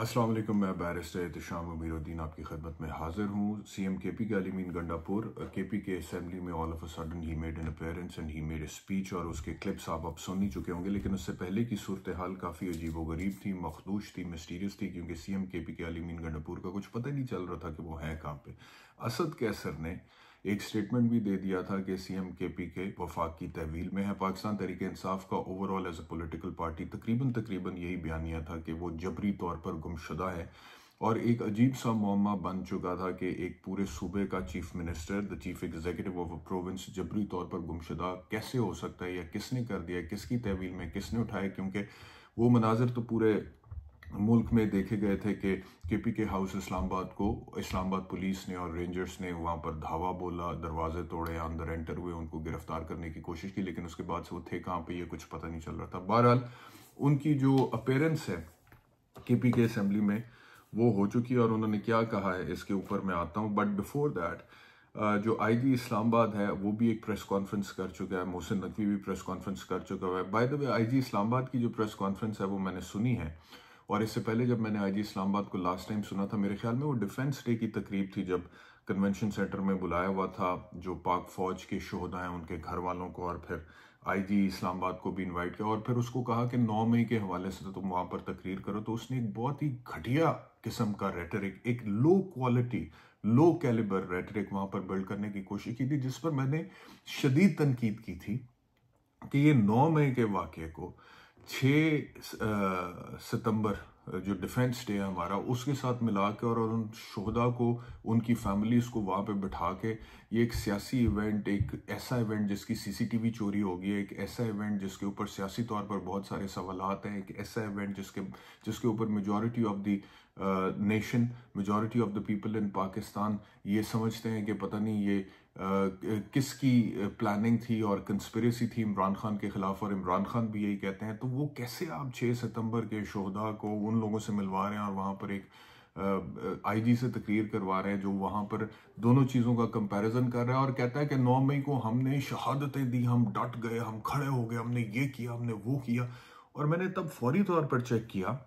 अस्सलाम वालेकुम मैं बैरिस्टर एहतशाम अमीरुद्दीन आपकी खदमत में हाजिर हूँ सी एम के पी के अलीमीन गंडापुर के पी के असेंबली में ऑल ऑफ अ सडन ही made an appearance and he made a speech और उसके क्लिप्स आप अब सुन ही चुके होंगे लेकिन उससे पहले की सूरत हाल काफ़ी अजीब व गरीब थी मखदूश थी मिस्टीरियस थी क्योंकि सी एम के पी के अलीमीन गंडापुर का कुछ पता ही नहीं चल रहा था कि वो हैं कहाँ पर असद कैसर ने एक स्टेटमेंट भी दे दिया था कि सीएम एम के वफाक की तहवील में है पाकिस्तान तरीके इंसाफ का overall as a political party तकरीबन तकरीबन यही बयानिया था कि वो जबरी तौर पर गुमशुदा है और एक अजीब सा मामा बन चुका था कि एक पूरे सूबे का chief minister the chief executive of a province जबरी तौर पर गुमशुदा कैसे हो सकता है या किसने कर दिया किसकी तहवील में किसने उठाया क्योंकि वो मनाजिर तो पूरे मुल्क में देखे गए थे कि के पी के हाउस इस्लामाबाद को इस्लामाबाद पुलिस ने और रेंजर्स ने वहाँ पर धावा बोला दरवाजे तोड़े अंदर एंटर हुए उनको गिरफ्तार करने की कोशिश की लेकिन उसके बाद से वो थे कहाँ पे ये कुछ पता नहीं चल रहा था बहरहाल उनकी जो अपेयरेंस है के पी के असम्बली में वो हो चुकी है और उन्होंने क्या कहा है इसके ऊपर मैं आता हूँ बट बिफोर दैट जो आई जी इस्लामाबाद है वो भी एक प्रेस कॉन्फ्रेंस कर चुका है मोहसिन नकवी भी प्रेस कॉन्फ्रेंस कर चुका है by the way I G Islamabad की जो प्रेस कॉन्फ्रेंस है वो मैंने सुनी है और इससे पहले जब मैंने आई जी इस्लामाबाद को लास्ट टाइम सुना था मेरे ख्याल में वो डिफेंस डे की तकरीब थी जब कन्वेंशन सेंटर में बुलाया हुआ था जो पाक फ़ौज के शहदा हैं उनके घर वालों को और फिर आईजी इस्लामाबाद को भी इनवाइट किया और फिर उसको कहा कि नौ मई के हवाले से तो तुम वहाँ पर तकरीर करो तो उसने एक बहुत ही घटिया किस्म का रेटरिक एक low quality low calibre rhetoric वहाँ पर बिल्ड करने की कोशिश की थी जिस पर मैंने शदीद तनकीद की थी कि ये नौ मई के वाक़े को छ सितंबर जो डिफेंस डे है हमारा उसके साथ मिला के और उन शहदा को उनकी फैमिलीज़ को वहाँ पे बैठा के ये एक सियासी इवेंट एक ऐसा इवेंट जिसकी सीसीटीवी चोरी होगी एक ऐसा इवेंट जिसके ऊपर सियासी तौर पर बहुत सारे सवाल हैं एक ऐसा इवेंट जिसके जिसके ऊपर majority of the nation majority of the people in Pakistan ये समझते हैं कि पता नहीं ये Uh, uh, किसकी प्लानिंग uh, थी और कंस्पिरेसी थी इमरान खान के खिलाफ और इमरान खान भी यही कहते हैं तो वो कैसे आप 6 सितंबर के शहदा को उन लोगों से मिलवा रहे हैं और वहाँ पर एक आईजी से तकरीर करवा रहे हैं जो वहाँ पर दोनों चीज़ों का कंपैरिजन कर रहा है और कहता है कि 9 मई को हमने शहादतें दी हम डट गए हम खड़े हो गए हमने ये किया हमने वो किया और मैंने तब फौरी तौर पर चेक किया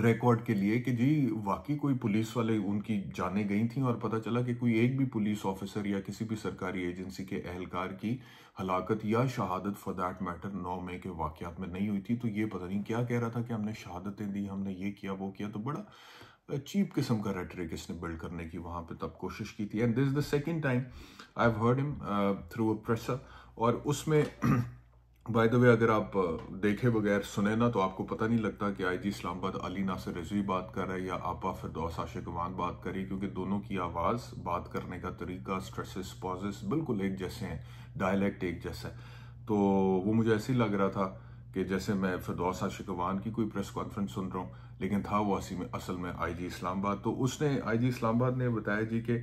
रिकॉर्ड के लिए कि जी वाकई कोई पुलिस वाले उनकी जाने गई थी और पता चला कि कोई एक भी पुलिस ऑफिसर या किसी भी सरकारी एजेंसी के अहलकार की हलाकत या शहादत फॉर दैट मैटर नौ मई के वाकत में नहीं हुई थी तो ये पता नहीं क्या कह रहा था कि हमने शहादतें दी हमने ये किया वो किया तो बड़ा चीप किस्म का रेटरिक इसने बिल्ड करने की वहाँ पर तब कोशिश की थी and this the second time I have heard him through a presser और उसमें बाय द वे अगर आप देखे बगैर सुने ना तो आपको पता नहीं लगता कि आईजी इस्लामाबाद अली नासिर रजवी बात कर रहे हैं या आपा फिरदौस आशिक मान बात करी क्योंकि दोनों की आवाज़ बात करने का तरीका स्ट्रेसेस पॉजिस बिल्कुल एक जैसे हैं डायलैक्ट एक जैसा है तो वो मुझे ऐसे ही लग रहा था कि जैसे मैं फिरदौस आशिक मान की कोई प्रेस कॉन्फ्रेंस सुन रहा हूँ लेकिन था वो में असल में आई जी इस्लामाबाद तो उसने आई जी इस्लामाबाद ने बताया जी कि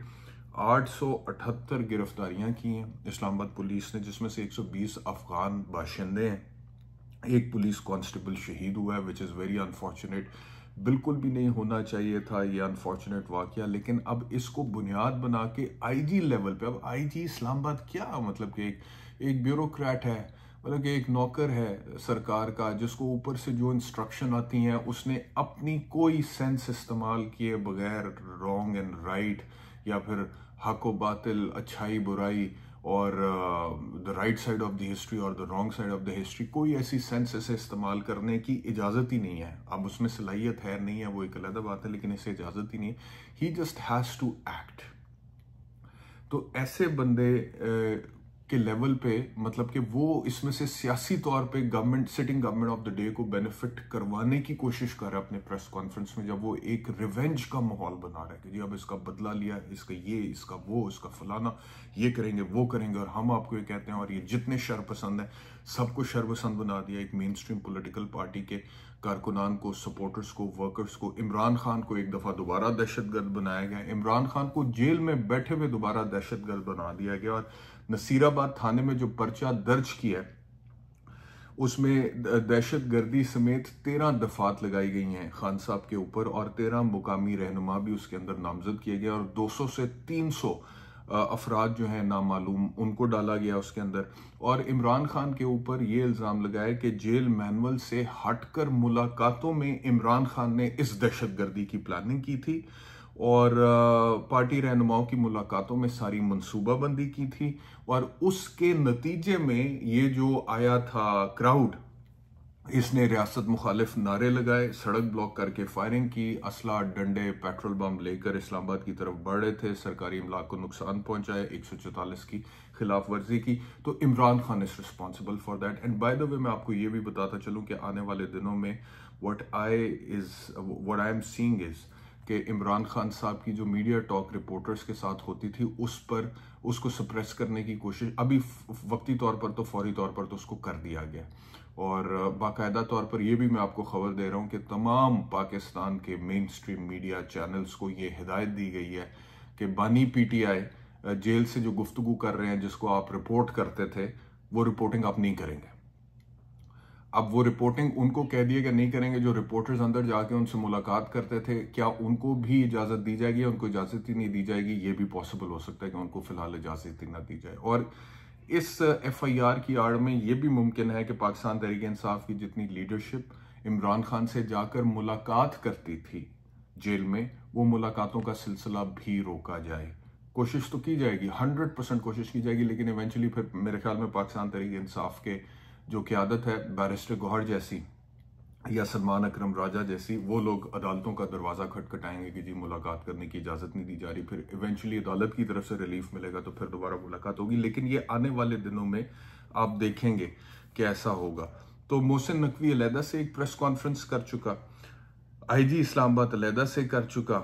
878 गिरफ्तारियां की हैं इस्लामाबाद पुलिस ने जिसमें से 120 अफगान बाशिंदे हैं एक पुलिस कांस्टेबल शहीद हुआ है विच इज़ वेरी अनफॉर्चुनेट बिल्कुल भी नहीं होना चाहिए था ये अनफॉर्चुनेट वाक़ लेकिन अब इसको बुनियाद बना के आईजी लेवल पे अब आईजी इस्लामाबाद क्या मतलब कि एक एक ब्यूरोक्रेट है मतलब कि एक नौकर है सरकार का जिसको ऊपर से जो इंस्ट्रक्शन आती हैं उसने अपनी कोई सेंस इस्तेमाल किए बगैर रॉन्ग एंड राइट या फिर हक व बातिल अच्छाई बुराई और the right side of the history और the wrong side of the history कोई ऐसी सेंस इसे इस्तेमाल करने की इजाज़त ही नहीं है अब उसमें सलाहियत है नहीं है वो एक अलग बात है लेकिन इसे इजाज़त ही नहीं है ही जस्ट हैज़ टू एक्ट तो ऐसे बंदे uh, के लेवल पे मतलब कि वो इसमें से सियासी तौर पे government sitting government of the day को बेनिफिट करवाने की कोशिश कर रहा है अपने प्रेस कॉन्फ्रेंस में जब वो एक रिवेंज का माहौल बना रहा है कि जी अब इसका बदला लिया इसका ये इसका वो इसका फलाना ये करेंगे वो करेंगे और हम आपको ये कहते हैं और ये जितने शरपसंद हैं सबको शरपसंद बना दिया एक मेन स्ट्रीम पोलिटिकल पार्टी के कारकुनान को सपोर्टर्स को वर्कर्स को इमरान खान को एक दफ़ा दोबारा दहशतगर्द बनाया गया इमरान खान को जेल में बैठे हुए दोबारा दहशतगर्द बना दिया गया और नसीराबाद थाने में जो पर्चा दर्ज किया है उसमें दहशत गर्दी समेत तेरह दफात लगाई गई हैं खान साहब के ऊपर और तेरह मुकामी रहनुमा भी उसके अंदर नामजद किए गए और 200 से 300 अफराद जो हैं नामालूम उनको डाला गया उसके अंदर और इमरान खान के ऊपर ये इल्ज़ाम लगाया कि जेल मैनुअल से हटकर मुलाकातों में इमरान खान ने इस दहशत गर्दी की प्लानिंग की थी और पार्टी रहनुमाओं की मुलाकातों में सारी मनसूबाबंदी की थी और उसके नतीजे में ये जो आया था क्राउड इसने रियासत मुखालिफ नारे लगाए सड़क ब्लॉक करके फायरिंग की असला डंडे पेट्रोल बम लेकर इस्लामाबाद की तरफ बढ़ रहे थे सरकारी इमलाक को नुकसान पहुंचाया एक सौ चौतालीस की खिलाफ वर्जी की तो Imran Khan is responsible for that and by the way मैं आपको ये भी बताता चलूँ कि आने वाले दिनों में what I is what I am seeing is कि इमरान खान साहब की जो मीडिया टॉक रिपोर्टर्स के साथ होती थी उस पर उसको सप्रेस करने की कोशिश अभी वक्ती तौर पर तो फौरी तौर पर तो उसको कर दिया गया और बाकायदा तौर पर यह भी मैं आपको खबर दे रहा हूँ कि तमाम पाकिस्तान के मेन स्ट्रीम मीडिया चैनल्स को ये हिदायत दी गई है कि बानी पीटीआई जेल से जो गुफ्तगु कर रहे हैं जिसको आप रिपोर्ट करते थे वो रिपोर्टिंग आप नहीं करेंगे अब वो रिपोर्टिंग उनको कह दिए कि नहीं करेंगे जो रिपोर्टर्स अंदर जाके उनसे मुलाकात करते थे क्या उनको भी इजाज़त दी जाएगी उनको इजाज़त ही नहीं दी जाएगी ये भी पॉसिबल हो सकता है कि उनको फ़िलहाल इजाज़त ही ना दी जाए और इस एफ आई आर की आड़ में ये भी मुमकिन है कि पाकिस्तान तहरीक इंसाफ की जितनी लीडरशिप इमरान खान से जाकर मुलाकात करती थी जेल में वो मुलाकातों का सिलसिला भी रोका जाए कोशिश तो की जाएगी हंड्रेड परसेंट कोशिश की जाएगी लेकिन इवेंचुअली फिर मेरे ख्याल में पाकिस्तान तहरीक इंसाफ के जो कि आदत है बैरिस्टर गौहर जैसी या सलमान अकरम राजा जैसी वो लोग अदालतों का दरवाज़ा खटखटाएंगे कि जी मुलाकात करने की इजाज़त नहीं दी जा रही फिर इवेंचुअली अदालत की तरफ से रिलीफ मिलेगा तो फिर दोबारा मुलाकात होगी लेकिन ये आने वाले दिनों में आप देखेंगे कि ऐसा होगा तो मोहसिन नकवी अलीहदा से एक प्रेस कॉन्फ्रेंस कर चुका आईजी इस्लामाबाद अलीहदा से कर चुका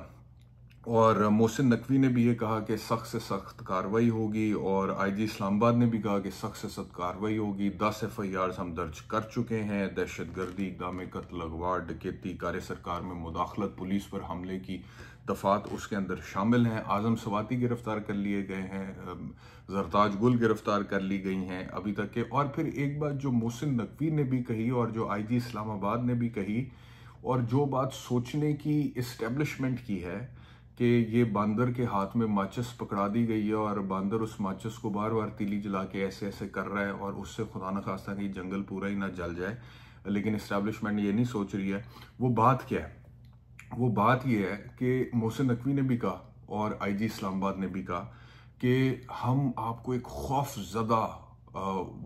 और मोहसिन नकवी ने भी ये कहा कि सख्त से सख्त कार्रवाई होगी और आई जी इस्लामाबाद ने भी कहा कि सख्त से सख्त कार्रवाई होगी दस एफ आई आर हम दर्ज कर चुके हैं दहशत गर्दी इकदाम कत्ल अगवा डकेती कार सरकार में मुदाखलत पुलिस पर हमले की दफात उसके अंदर शामिल हैं आज़म सवाती गिरफ़्तार कर लिए गए हैं जरताज गुल गिरफ़्तार कर ली गई हैं अभी तक के और फिर एक बात जो मोहसिन नकवी ने भी कही और जो आई जी इस्लामाबाद ने भी कही और जो बात सोचने की इस्टेब्लिशमेंट की है कि ये बांदर के हाथ में माचिस पकड़ा दी गई है और बांदर उस माचिस को बार बार तीली जला के ऐसे ऐसे कर रहा है और उससे खुदा न खास्ता कि जंगल पूरा ही ना जल जाए लेकिन इस्टेब्लिशमेंट ये नहीं सोच रही है वो बात क्या है वो बात यह है कि मोहसिन नकवी ने भी कहा और आई जी इस्लामाबाद ने भी कहा कि हम आपको एक खौफजदा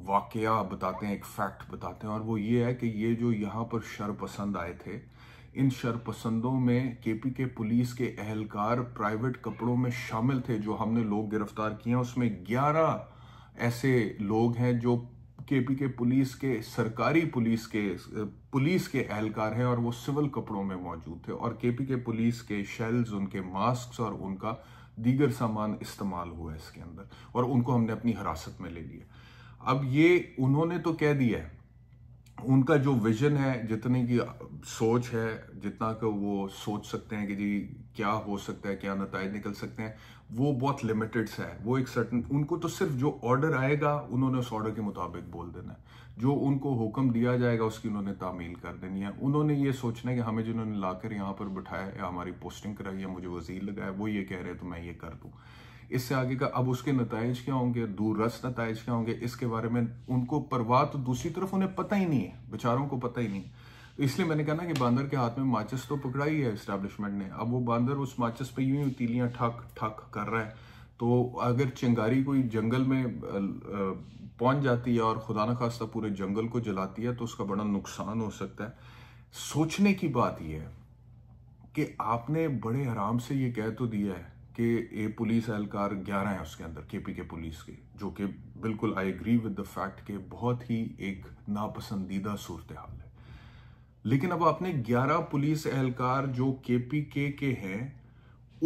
वाक़ बताते हैं एक फैक्ट बताते हैं और वो ये है कि ये जो यहाँ पर शर पसंद आए थे इन शरपसंदों में केपी के पुलिस के अहलकार प्राइवेट कपड़ों में शामिल थे जो हमने लोग गिरफ्तार किए हैं उसमें 11 ऐसे लोग हैं जो केपी के पुलिस के सरकारी पुलिस के पुलिस के एहलकार हैं और वो सिविल कपड़ों में मौजूद थे और केपी के पुलिस के शेल्स उनके मास्क और उनका दीगर सामान इस्तेमाल हुआ इसके अंदर और उनको हमने अपनी हिरासत में ले लिया अब ये उन्होंने तो कह दिया है उनका जो विजन है जितनी की सोच है जितना का वो सोच सकते हैं कि जी क्या हो सकता है क्या नतज निकल सकते हैं वो बहुत लिमिटेड सा है वो एक सर्टन उनको तो सिर्फ जो ऑर्डर आएगा उन्होंने उस ऑर्डर के मुताबिक बोल देना है जो उनको हुक्म दिया जाएगा उसकी उन्होंने तामील कर देनी है उन्होंने ये सोचना है कि हमें जिन्होंने लाकर यहाँ पर बिठाया या हमारी पोस्टिंग कराई या मुझे वजीर लगाया वो ये कह रहे हैं तो मैं ये कर दूँ इससे आगे का अब उसके नतज क्या होंगे दूरस नतज क्या होंगे इसके बारे में उनको परवाह तो दूसरी तरफ उन्हें पता ही नहीं है बेचारों को पता ही नहीं तो इसलिए मैंने कहा ना कि बंदर के हाथ में माचिस तो पकड़ा ही है इस्टेब्लिशमेंट ने अब वो बंदर उस माचिस पर यूं तीलियां ठक ठक कर रहा है तो अगर चिंगारी कोई जंगल में पहुंच जाती है और खुदा न खास्ता पूरे जंगल को जलाती है तो उसका बड़ा नुकसान हो सकता है सोचने की बात यह है कि आपने बड़े आराम से ये कह तो दिया है कि ये पुलिस एहलकार ग्यारह हैं उसके अंदर केपी के पुलिस के जो कि बिल्कुल I agree with the fact के बहुत ही एक नापसंदीदा सूरत हाल है लेकिन अब आपने 11 पुलिस एहलकार जो केपी के के हैं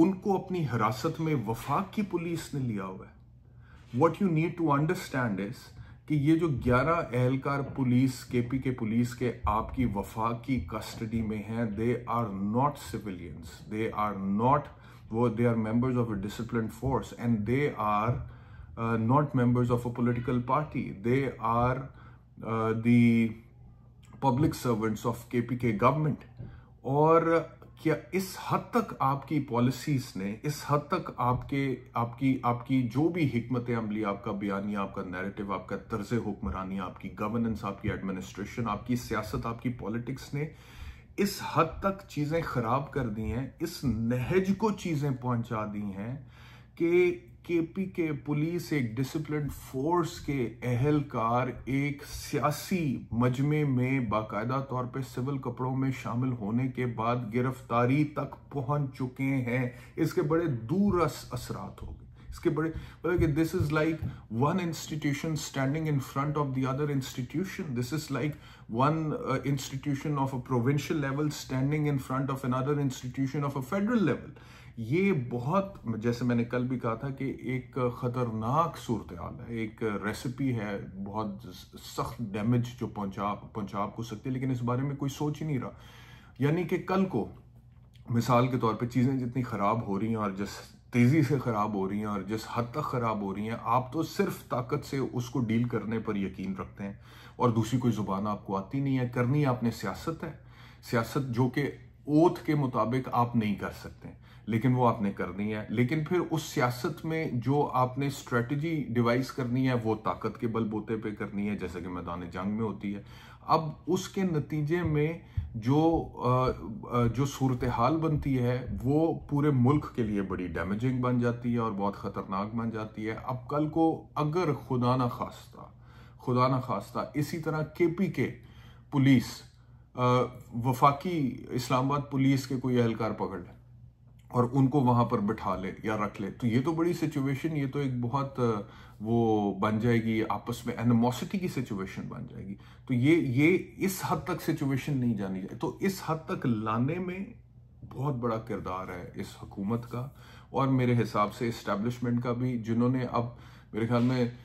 उनको अपनी हिरासत में वफाक की पुलिस ने लिया हुआ है what you need to understand इस कि ये जो 11 एहलकार पुलिस केपी के पुलिस के आपकी वफाक की कस्टडी में हैं they are not civilians they are not वो they are members of a discipline force and they are not members of a political party they are the public servants of KPK government और क्या इस हद तक आपकी policies ने इस हद तक आपके आपकी आपकी जो भी हमत अमली आपका बयानी आपका नैरेटिव आपका तर्ज हुक्मरानी आपकी गवर्नेंस आपकी एडमिनिस्ट्रेशन आपकी सियासत आपकी पॉलिटिक्स ने इस हद तक चीज़ें ख़राब कर दी हैं इस नहज को चीज़ें पहुंचा दी हैं कि केपी के पुलिस एक डिसिप्लिन फोर्स के अहलकार एक सियासी मजमे में बाकायदा तौर पे सिविल कपड़ों में शामिल होने के बाद गिरफ्तारी तक पहुंच चुके हैं इसके बड़े दूरस असरात हो गए इसके बड़े मतलब कि this is like one institution standing in front of the other institution this is like one institution of a provincial level standing in front of an other institution of a federal level ये बहुत जैसे मैंने कल भी कहा था कि एक uh, ख़तरनाक सूरत हाल है एक रेसिपी uh, है बहुत सख्त डैमेज जो पहुंचा पहुंचा आपको सकती है लेकिन इस बारे में कोई सोच ही नहीं रहा यानी कि कल को मिसाल के तौर पे चीज़ें जितनी ख़राब हो रही हैं और जिस तेज़ी से ख़राब हो रही हैं और जिस हद तक ख़राब हो रही हैं आप तो सिर्फ ताकत से उसको डील करने पर यकीन रखते हैं और दूसरी कोई ज़ुबान आपको आती नहीं है करनी आपने सियासत है सियासत जो कि ओथ के मुताबिक आप नहीं कर सकते लेकिन वो आपने करनी है लेकिन फिर उस सियासत में जो आपने स्ट्रेटजी डिवाइस करनी है वो ताकत के बलबूते पे करनी है जैसे कि मैदान जंग में होती है अब उसके नतीजे में जो जो सूरत हाल बनती है वो पूरे मुल्क के लिए बड़ी डैमेजिंग बन जाती है और बहुत ख़तरनाक बन जाती है अब कल को अगर खुदा ना खास्ता खुदा ना खास्ता इसी तरह के पी के पुलिस वफाकी इस्लामाबाद पुलिस के कोई एहलकार पकड़ लें और उनको वहाँ पर बिठा ले या रख ले तो ये तो बड़ी सिचुएशन ये तो एक बहुत वो बन जाएगी आपस में एनमोसिटी की सिचुएशन बन जाएगी तो ये ये इस हद तक सिचुएशन नहीं जानी जाए तो इस हद तक लाने में बहुत बड़ा किरदार है इस हुकूमत का और मेरे हिसाब से इस्टेब्लिशमेंट का भी जिन्होंने अब मेरे ख्याल में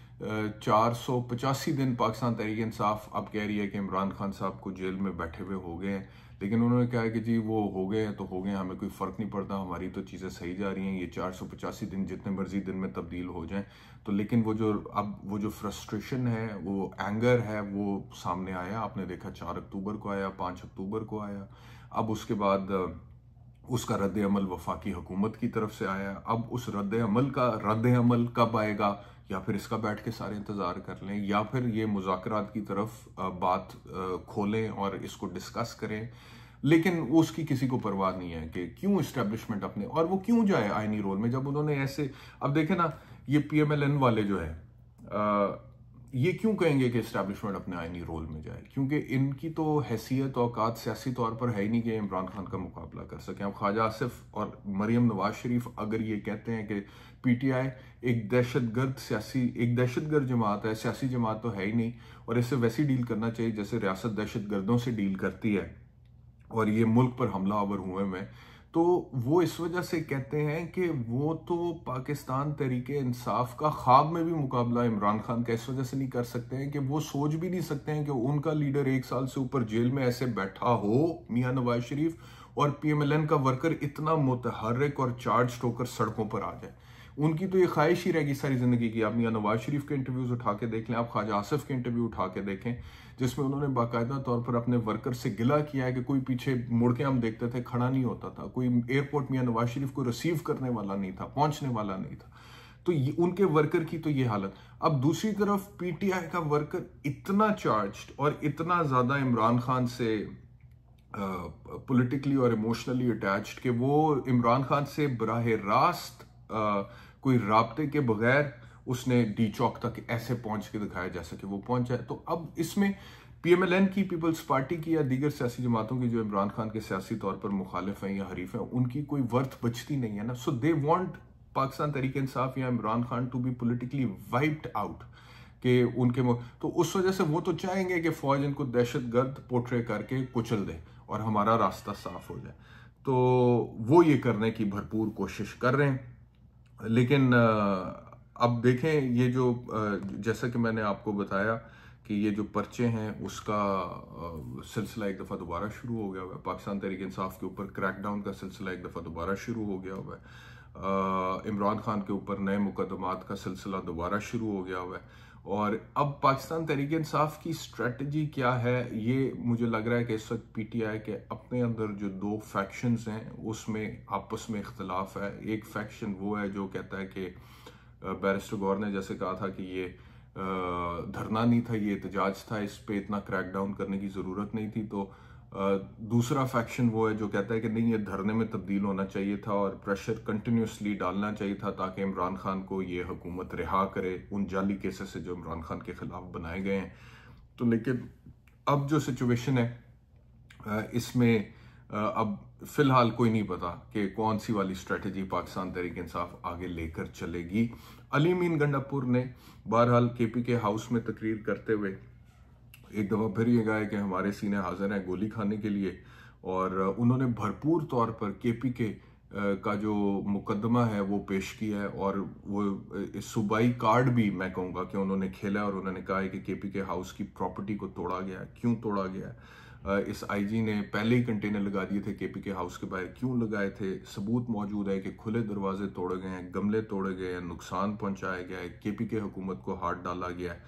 चार सौ पचासी दिन पाकिस्तान तहरीक इंसाफ अब कह रही है कि इमरान खान साहब को जेल में बैठे हुए हो गए हैं लेकिन उन्होंने कहा है कि जी वो हो गए तो हो गए हमें कोई फ़र्क नहीं पड़ता हमारी तो चीज़ें सही जा रही हैं ये चार सौ पचासी दिन जितने मर्जी दिन में तब्दील हो जाएं तो लेकिन वो जो अब वो जो फ्रस्ट्रेशन है वो एंगर है वो सामने आया आपने देखा चार अक्टूबर को आया पाँच अक्टूबर को आया अब उसके बाद उसका रद्द अमल वफाकी हुकूमत की तरफ से आया अब उस रद्द अमल का रद्द अमल कब आएगा या फिर इसका बैठ के सारे इंतज़ार कर लें या फिर ये मुजाकर की तरफ बात खोलें और इसको डिस्कस करें लेकिन वो उसकी किसी को परवाह नहीं है कि क्यों इस्टेब्लिशमेंट अपने और वो क्यों जाए आइनी रोल में जब उन्होंने ऐसे अब देखे ना ये पी वाले जो है आ, ये क्यों कहेंगे कि इस्टेब्लिशमेंट अपने आइनी रोल में जाए क्योंकि इनकी तो हैसियत औकात सियासी तौर पर है ही नहीं कि इमरान खान का मुकाबला कर सकें अब ख्वाजा आसिफ और मरीम नवाज शरीफ अगर ये कहते हैं कि पी टी आई एक दहशत गर्द सियासी एक दहशत गर्द जमात है सियासी जमात तो है ही नहीं और इसे वैसी डील करना चाहिए जैसे रियासत दहशत गर्दों से डील करती है और ये मुल्क पर हमला आवर हुए हुए तो वो इस वजह से कहते हैं कि वो तो पाकिस्तान तरीके इंसाफ का ख्वाब में भी मुकाबला इमरान खान का इस वजह से नहीं कर सकते हैं कि वो सोच भी नहीं सकते हैं कि उनका लीडर एक साल से ऊपर जेल में ऐसे बैठा हो मियाँ नवाज शरीफ और पीएमएलएन का वर्कर इतना मुतहरक और चार्ज होकर सड़कों पर आ जाए उनकी तो ये ख्वाहिश ही रहेगी सारी ज़िंदगी की आप मियाँ नवाज शरीफ के इंटरव्यूज़ उठा के देख लें आप ख्वाजा आसफ के इंटरव्यू उठा के देखें जिसमें उन्होंने बाकायदा तौर पर अपने वर्कर से गिला किया है कि कोई पीछे मुड़ के हम देखते थे खड़ा नहीं होता था कोई एयरपोर्ट मियाँ नवाज शरीफ को रिसीव करने वाला नहीं था पहुँचने वाला नहीं था तो उनके वर्कर की तो ये हालत अब दूसरी तरफ पीटीआई का वर्कर इतना चार्ज और इतना ज़्यादा इमरान खान से पॉलिटिकली और इमोशनली अटैच्ड कि वो इमरान खान से बरह रास्त कोई रबते के बगैर उसने डी चौक तक ऐसे पहुंच के दिखाया जा सके वो पहुंचा है तो अब इसमें पीएमएलएन की पीपल्स पार्टी की या दीगर सियासी जमातों की जो इमरान खान के सियासी तौर पर मुखालिफ हैं या हरीफ हैं उनकी कोई वर्थ बचती नहीं है ना सो दे वांट पाकिस्तान तहरीक इंसाफ या Imran Khan to be politically wiped out के उनके तो उस वजह से वो तो चाहेंगे कि फौज इनको दहशत गर्द पोट्रे करके कुचल दे और हमारा रास्ता साफ हो जाए तो वो ये करने की भरपूर कोशिश कर रहे हैं लेकिन अब देखें ये जो जैसा कि मैंने आपको बताया कि ये जो पर्चे हैं उसका सिलसिला एक दफ़ा दोबारा शुरू हो गया हुआ है पाकिस्तान तहरीक इंसाफ के ऊपर क्रैकडाउन का सिलसिला एक दफ़ा दोबारा शुरू हो गया हुआ है इमरान खान के ऊपर नए मुकदमात का सिलसिला दोबारा शुरू हो गया हुआ है और अब पाकिस्तान तहरीक इंसाफ की स्ट्रेटजी क्या है ये मुझे लग रहा है कि इस वक्त पी टी आई के अपने अंदर जो दो फैक्शंस हैं उसमें आपस में इख्तलाफ है एक फैक्शन वो है जो कहता है कि बैरिस्टर गौर ने जैसे कहा था कि ये धरना नहीं था ये एहतजाज था इस पर इतना क्रैकडाउन करने की ज़रूरत नहीं थी तो दूसरा फैक्शन वो है जो कहता है कि नहीं ये धरने में तब्दील होना चाहिए था और प्रेशर कंटिन्यूसली डालना चाहिए था ताकि इमरान खान को ये हुकूमत रिहा करे उन जाली केसेस से जो इमरान खान के ख़िलाफ़ बनाए गए हैं तो लेकिन अब जो सिचुएशन है इसमें अब फ़िलहाल कोई नहीं पता कि कौन सी वाली स्ट्रेटजी पाकिस्तान तहरीक इंसाफ आगे लेकर चलेगी अली मीन गंडापुर ने बहरहाल के पी के हाउस में तकरीर करते हुए एक दफ़ा फिर ये गए कि हमारे सीने हाजिर हैं गोली खाने के लिए और उन्होंने भरपूर तौर पर के पी के का जो मुकदमा है वो पेश किया है और वो सूबाई कार्ड भी मैं कहूँगा कि उन्होंने खेला और उन्होंने कहा है कि के पी के हाउस की प्रॉपर्टी को तोड़ा गया है क्यों तोड़ा गया है इस आईजी ने पहले ही कंटेनर लगा दिए थे केपी के हाउस के बाहर क्यों लगाए थे सबूत मौजूद है कि खुले दरवाजे तोड़े गए हैं गमले तोड़े गए हैं नुकसान पहुंचाया गया है केपी के हुकूमत को हाथ डाला गया है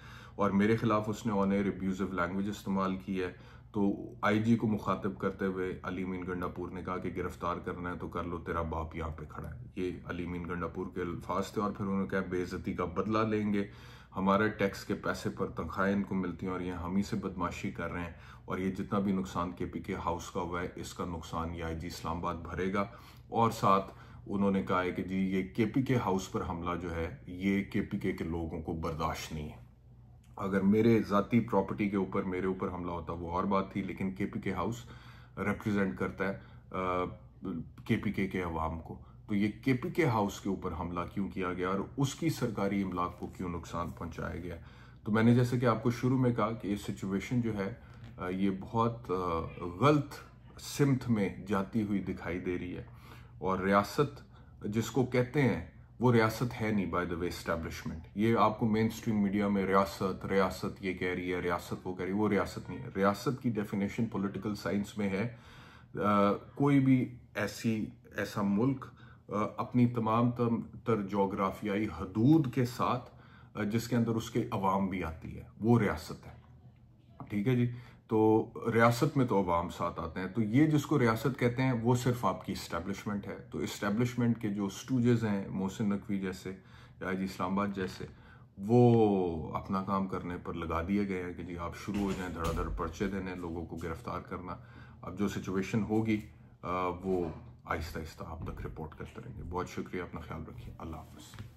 और मेरे खिलाफ उसने ऑन एयर एब्यूज़िव लैंग्वेज इस्तेमाल की है तो आईजी को मुखातब करते हुए अली मीन गंडापुर ने कहा कि गिरफ्तार करना है तो कर लो तेरा बाप यहाँ पे खड़ा है ये अली मीन गंडापुर के अल्फाज थे और फिर उन्होंने कहा बेज़ती का बदला लेंगे हमारे टैक्स के पैसे पर तनख्वाहें इनको मिलती हैं और ये हम ही से बदमाशी कर रहे हैं और ये जितना भी नुकसान के पी के हाउस का हुआ है इसका नुकसान ये आई जी इस्लामाबाद भरेगा और साथ उन्होंने कहा है कि जी ये के पी के हाउस पर हमला जो है ये के पी के लोगों को बर्दाश्त नहीं है अगर मेरे ज़ाती प्रॉपर्टी के ऊपर मेरे ऊपर हमला होता वो और बात थी लेकिन के पी के हाउस रिप्रेजेंट करता है के पी के के अवाम को तो ये के पी के हाउस के ऊपर हमला क्यों किया गया और उसकी सरकारी इमलाक को क्यों नुकसान पहुंचाया गया तो मैंने जैसे कि आपको शुरू में कहा कि ये सिचुएशन जो है ये बहुत गलत सिमत में जाती हुई दिखाई दे रही है और रियासत जिसको कहते हैं वो रियासत है नहीं बाय द वे एस्टेब्लिशमेंट ये आपको मेन स्ट्रीम मीडिया में रियासत रियासत ये कह रही है रियासत वो कह रही है वो रियासत नहीं है रियासत की डेफिनेशन पॉलिटिकल साइंस में है आ, कोई भी ऐसी ऐसा मुल्क आ, अपनी तमाम तर, तर जोग्राफियाई हदूद के साथ आ, जिसके अंदर उसके अवाम भी आती है वो रियासत है ठीक है जी तो रियासत में तो अवाम साथ आते हैं तो ये जिसको रियासत कहते हैं वो सिर्फ आपकी इस्टेब्लिशमेंट है तो इस्टेब्लिशमेंट के जो स्टूजेज हैं मोहसिन नकवी जैसे या जी इस्लामाबाद जैसे वो अपना काम करने पर लगा दिए गए हैं कि जी आप शुरू हो जाएं धड़ाधड़ पर्चे देने लोगों को गिरफ्तार करना अब जो सिचुएशन होगी वो आहिस्ता आहिस्ता आप तक रिपोर्ट करते रहेंगे बहुत शुक्रिया अपना ख्याल रखिए अल्लाह हाफ